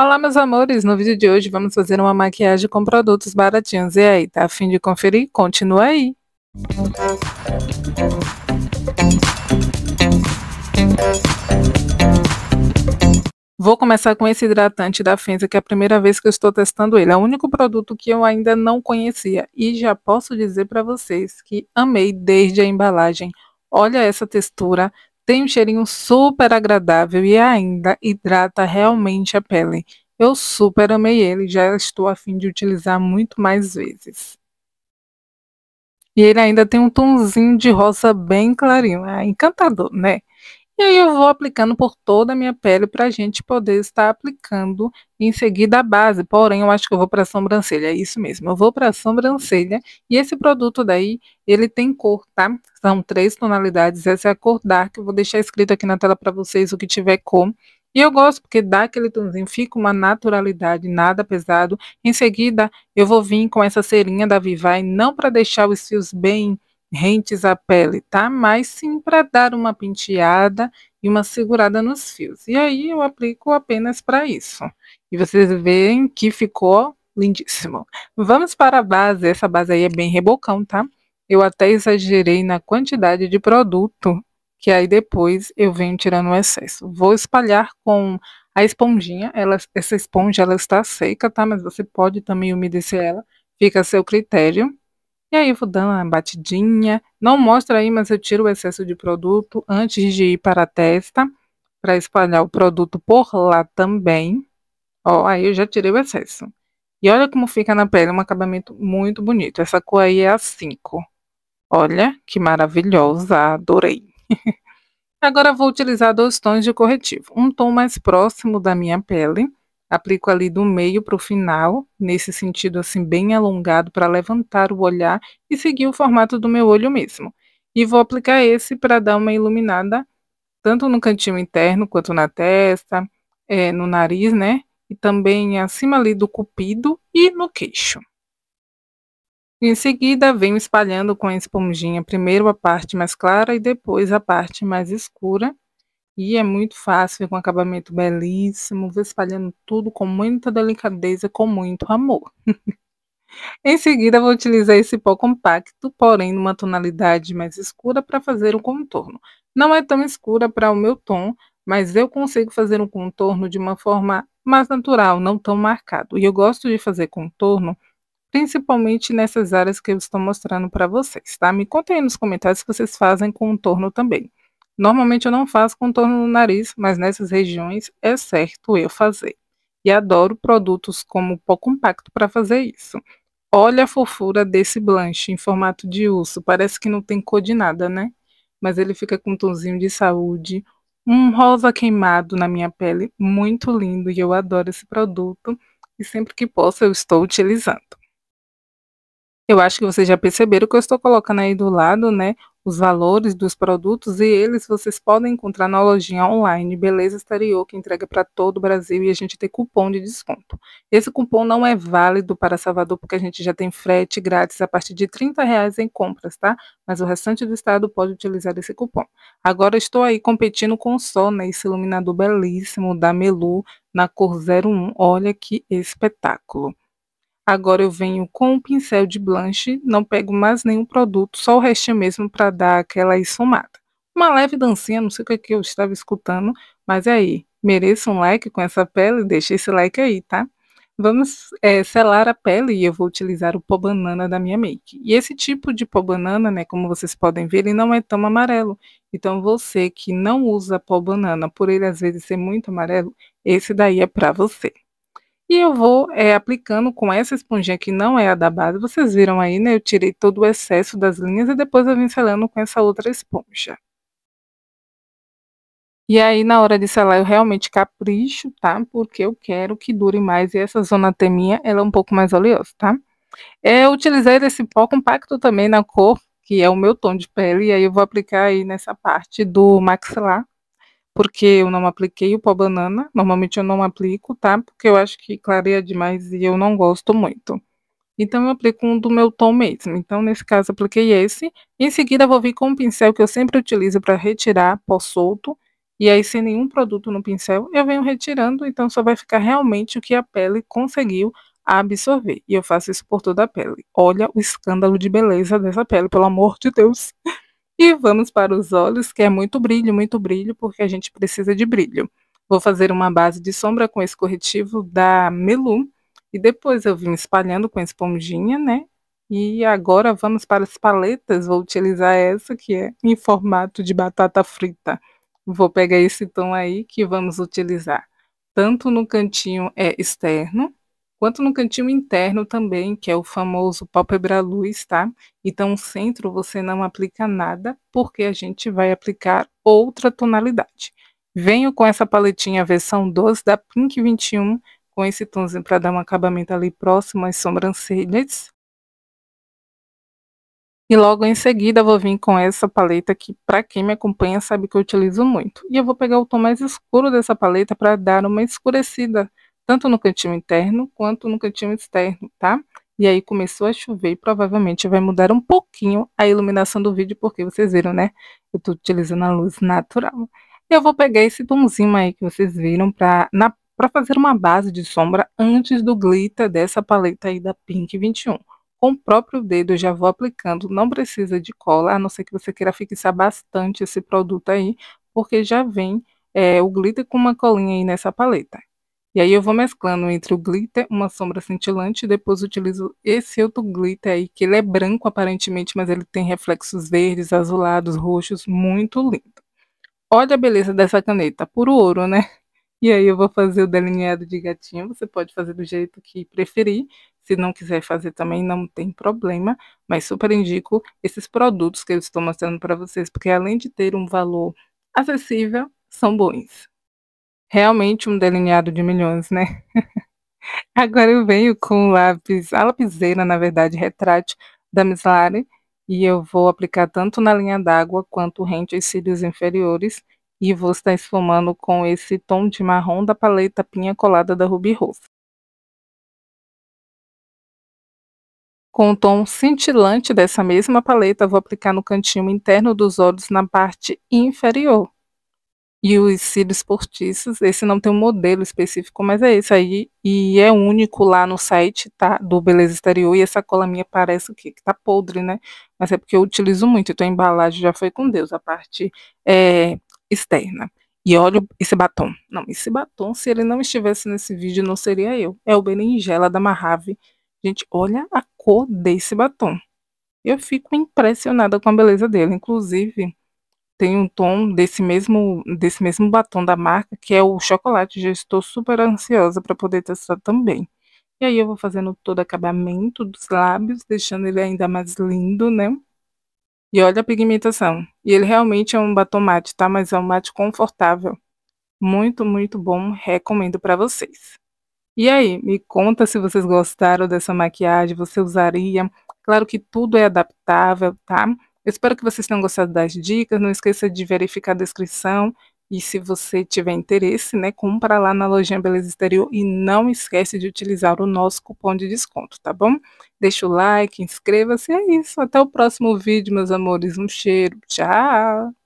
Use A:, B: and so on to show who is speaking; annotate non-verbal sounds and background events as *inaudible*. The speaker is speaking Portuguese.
A: Olá, meus amores! No vídeo de hoje vamos fazer uma maquiagem com produtos baratinhos. E aí, tá a fim de conferir? Continua aí! Vou começar com esse hidratante da Fenza, que é a primeira vez que eu estou testando ele. É o único produto que eu ainda não conhecia. E já posso dizer para vocês que amei desde a embalagem. Olha essa textura, tem um cheirinho super agradável e ainda hidrata realmente a pele. Eu super amei ele, já estou a fim de utilizar muito mais vezes. E ele ainda tem um tonzinho de rosa bem clarinho, é encantador, né? E aí eu vou aplicando por toda a minha pele para a gente poder estar aplicando em seguida a base. Porém, eu acho que eu vou para a sobrancelha, é isso mesmo. Eu vou para a sobrancelha e esse produto daí, ele tem cor, tá? São três tonalidades, essa é a cor dark. Eu vou deixar escrito aqui na tela para vocês o que tiver cor. E eu gosto porque dá aquele tonzinho, fica uma naturalidade, nada pesado. Em seguida, eu vou vir com essa cerinha da Vivai, não para deixar os fios bem rentes à pele, tá? Mas sim para dar uma penteada e uma segurada nos fios. E aí eu aplico apenas para isso. E vocês veem que ficou lindíssimo. Vamos para a base. Essa base aí é bem rebocão, tá? Eu até exagerei na quantidade de produto, que aí depois eu venho tirando o excesso. Vou espalhar com a esponjinha. Ela, essa esponja ela está seca, tá? Mas você pode também umedecer ela. Fica a seu critério. E aí eu vou dando uma batidinha. Não mostra aí, mas eu tiro o excesso de produto antes de ir para a testa, para espalhar o produto por lá também. Ó, aí eu já tirei o excesso. E olha como fica na pele, um acabamento muito bonito. Essa cor aí é a 5. Olha, que maravilhosa, adorei. *laughs* Agora vou utilizar dois tons de corretivo. Um tom mais próximo da minha pele aplico ali do meio para o final, nesse sentido assim bem alongado para levantar o olhar e seguir o formato do meu olho mesmo. E vou aplicar esse para dar uma iluminada tanto no cantinho interno quanto na testa, é, no nariz, né? E também acima ali do cupido e no queixo. Em seguida, venho espalhando com a esponjinha primeiro a parte mais clara e depois a parte mais escura e é muito fácil, com um acabamento belíssimo, espalhando tudo com muita delicadeza, com muito amor. *laughs* em seguida, vou utilizar esse pó compacto, porém numa tonalidade mais escura para fazer o contorno. Não é tão escura para o meu tom, mas eu consigo fazer um contorno de uma forma mais natural, não tão marcado. E eu gosto de fazer contorno principalmente nessas áreas que eu estou mostrando para vocês, tá? Me contem aí nos comentários se vocês fazem contorno também. Normalmente eu não faço contorno no nariz, mas nessas regiões é certo eu fazer. E adoro produtos como o pó compacto para fazer isso. Olha a fofura desse blanche em formato de urso, parece que não tem cor de nada, né? Mas ele fica com um tonzinho de saúde, um rosa queimado na minha pele, muito lindo e eu adoro esse produto e sempre que posso eu estou utilizando. Eu acho que vocês já perceberam que eu estou colocando aí do lado, né, os valores dos produtos e eles vocês podem encontrar na lojinha online Beleza Exterior, que entrega para todo o Brasil e a gente tem cupom de desconto. Esse cupom não é válido para Salvador porque a gente já tem frete grátis a partir de R$ reais em compras, tá? Mas o restante do estado pode utilizar esse cupom. Agora estou aí competindo com o Sol, né? Esse iluminador belíssimo da Melu na cor 01. Olha que espetáculo! Agora eu venho com um pincel de blanche, não pego mais nenhum produto, só o restinho mesmo para dar aquela esfumada. Uma leve dancinha, não sei o que, é que eu estava escutando, mas é aí, mereça um like com essa pele? Deixa esse like aí, tá? Vamos é, selar a pele e eu vou utilizar o pó banana da minha make. E esse tipo de pó banana, né, como vocês podem ver, ele não é tão amarelo. Então você que não usa pó banana, por ele às vezes ser muito amarelo, esse daí é para você. E eu vou é, aplicando com essa esponjinha que não é a da base. Vocês viram aí, né? Eu tirei todo o excesso das linhas e depois eu vim selando com essa outra esponja. E aí, na hora de selar, eu realmente capricho, tá? Porque eu quero que dure mais e essa zona teminha, ela é um pouco mais oleosa, tá? É, eu utilizei esse pó compacto também na cor, que é o meu tom de pele, e aí eu vou aplicar aí nessa parte do maxilar, porque eu não apliquei o pó banana. Normalmente eu não aplico, tá? Porque eu acho que clareia demais e eu não gosto muito. Então eu aplico um do meu tom mesmo. Então nesse caso apliquei esse. Em seguida vou vir com o um pincel que eu sempre utilizo para retirar pó solto. E aí sem nenhum produto no pincel eu venho retirando. Então só vai ficar realmente o que a pele conseguiu absorver. E eu faço isso por toda a pele. Olha o escândalo de beleza dessa pele, pelo amor de Deus. *laughs* E vamos para os olhos, que é muito brilho, muito brilho, porque a gente precisa de brilho. Vou fazer uma base de sombra com esse corretivo da Melu. E depois eu vim espalhando com a esponjinha, né? E agora vamos para as paletas. Vou utilizar essa que é em formato de batata frita. Vou pegar esse tom aí que vamos utilizar tanto no cantinho é, externo, quanto no cantinho interno também, que é o famoso pálpebra luz, tá? Então, centro você não aplica nada, porque a gente vai aplicar outra tonalidade. Venho com essa paletinha versão 12 da Pink 21, com esse tonzinho para dar um acabamento ali próximo às sobrancelhas. E logo em seguida vou vir com essa paleta que para quem me acompanha sabe que eu utilizo muito. E eu vou pegar o tom mais escuro dessa paleta para dar uma escurecida tanto no cantinho interno quanto no cantinho externo, tá? E aí começou a chover e provavelmente vai mudar um pouquinho a iluminação do vídeo, porque vocês viram, né? Eu estou utilizando a luz natural. eu vou pegar esse tomzinho aí que vocês viram para fazer uma base de sombra antes do glitter dessa paleta aí da Pink 21. Com o próprio dedo eu já vou aplicando, não precisa de cola, a não ser que você queira fixar bastante esse produto aí, porque já vem é, o glitter com uma colinha aí nessa paleta. E aí eu vou mesclando entre o glitter, uma sombra cintilante, e depois utilizo esse outro glitter aí, que ele é branco aparentemente, mas ele tem reflexos verdes, azulados, roxos, muito lindo. Olha a beleza dessa caneta, puro ouro, né? E aí eu vou fazer o delineado de gatinho, você pode fazer do jeito que preferir, se não quiser fazer também, não tem problema, mas super indico esses produtos que eu estou mostrando para vocês, porque além de ter um valor acessível, são bons realmente um delineado de milhões, né? *laughs* Agora eu venho com lápis, a lapiseira, na verdade, retrato da Mislari, e eu vou aplicar tanto na linha d'água quanto rente aos cílios inferiores, e vou estar esfumando com esse tom de marrom da paleta Pinha Colada da Ruby Rose. Com o tom cintilante dessa mesma paleta, vou aplicar no cantinho interno dos olhos na parte inferior e os cinesportistas. Esse não tem um modelo específico, mas é esse aí. E é único lá no site tá, do Beleza Exterior. E essa cola minha parece o quê que tá podre, né? Mas é porque eu utilizo muito. Então a embalagem já foi com Deus, a parte é, externa. E olha esse batom. Não, esse batom, se ele não estivesse nesse vídeo, não seria eu. É o berinjela da Mahave. Gente, olha a cor desse batom. Eu fico impressionada com a beleza dele. Inclusive, tem um tom desse mesmo, desse mesmo batom da marca, que é o chocolate. Já estou super ansiosa para poder testar também. E aí eu vou fazendo todo o acabamento dos lábios, deixando ele ainda mais lindo, né? E olha a pigmentação. E ele realmente é um batom mate, tá? Mas é um mate confortável. Muito, muito bom. Recomendo para vocês. E aí, me conta se vocês gostaram dessa maquiagem, você usaria? Claro que tudo é adaptável, tá? Eu espero que vocês tenham gostado das dicas. Não esqueça de verificar a descrição e se você tiver interesse, né, compra lá na lojinha Beleza Exterior e não esquece de utilizar o nosso cupom de desconto, tá bom? Deixa o like, inscreva-se, é isso. Até o próximo vídeo, meus amores. Um cheiro. Tchau.